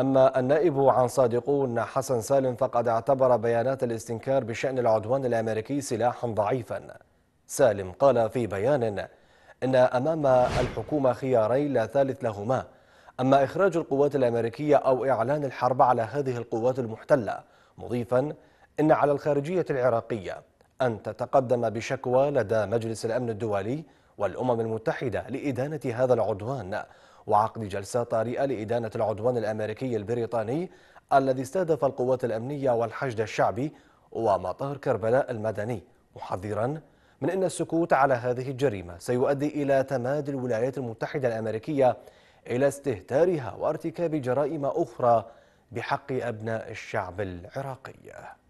أما النائب عن صادقون حسن سالم فقد اعتبر بيانات الاستنكار بشأن العدوان الأمريكي سلاحا ضعيفا سالم قال في بيان إن أمام الحكومة خيارين لا ثالث لهما أما إخراج القوات الأمريكية أو إعلان الحرب على هذه القوات المحتلة مضيفا إن على الخارجية العراقية أن تتقدم بشكوى لدى مجلس الأمن الدولي والأمم المتحدة لإدانة هذا العدوان وعقد جلسة طارئة لإدانة العدوان الأمريكي البريطاني الذي استهدف القوات الأمنية والحشد الشعبي ومطار كربلاء المدني محذرا من أن السكوت على هذه الجريمة سيؤدي إلى تمادي الولايات المتحدة الأمريكية إلى استهتارها وارتكاب جرائم أخرى بحق أبناء الشعب العراقي